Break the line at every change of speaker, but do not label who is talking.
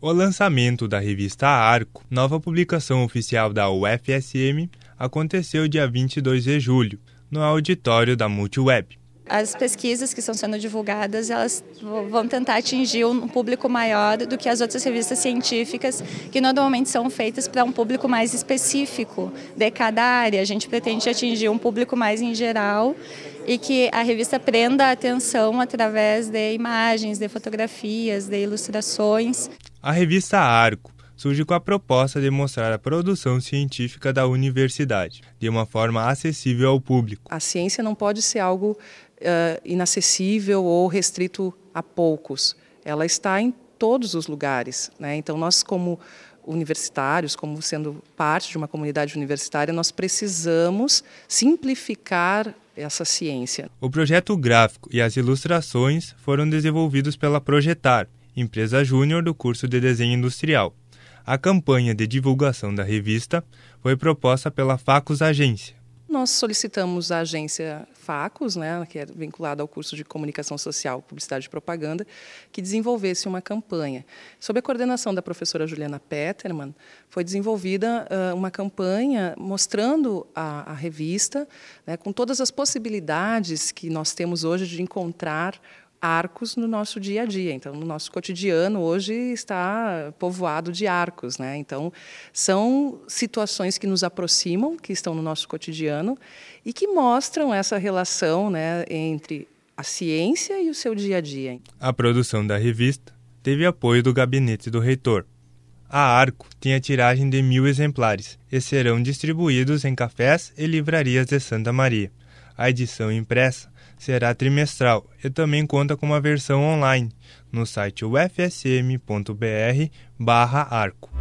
o lançamento da revista Arco, nova publicação oficial da UFSM, aconteceu dia 22 de julho, no auditório da Multiweb
as pesquisas que estão sendo divulgadas elas vão tentar atingir um público maior do que as outras revistas científicas que normalmente são feitas para um público mais específico de cada área. A gente pretende atingir um público mais em geral e que a revista prenda a atenção através de imagens, de fotografias, de ilustrações.
A revista Arco surge com a proposta de mostrar a produção científica da universidade, de uma forma acessível ao público.
A ciência não pode ser algo uh, inacessível ou restrito a poucos. Ela está em todos os lugares. Né? Então, nós, como universitários, como sendo parte de uma comunidade universitária, nós precisamos simplificar essa ciência.
O projeto gráfico e as ilustrações foram desenvolvidos pela Projetar, empresa júnior do curso de desenho industrial. A campanha de divulgação da revista foi proposta pela Facus Agência.
Nós solicitamos à agência Facus, né, que é vinculada ao curso de Comunicação Social, Publicidade e Propaganda, que desenvolvesse uma campanha. Sob a coordenação da professora Juliana Petterman, foi desenvolvida uh, uma campanha mostrando a, a revista, né, com todas as possibilidades que nós temos hoje de encontrar arcos no nosso dia a dia. Então, no nosso cotidiano hoje está povoado de arcos, né? Então, são situações que nos aproximam, que estão no nosso cotidiano e que mostram essa relação, né, entre a ciência e o seu dia a dia.
A produção da revista teve apoio do gabinete do reitor. A Arco tinha tiragem de mil exemplares e serão distribuídos em cafés e livrarias de Santa Maria. A edição impressa será trimestral e também conta com uma versão online no site ufsm.br/arco.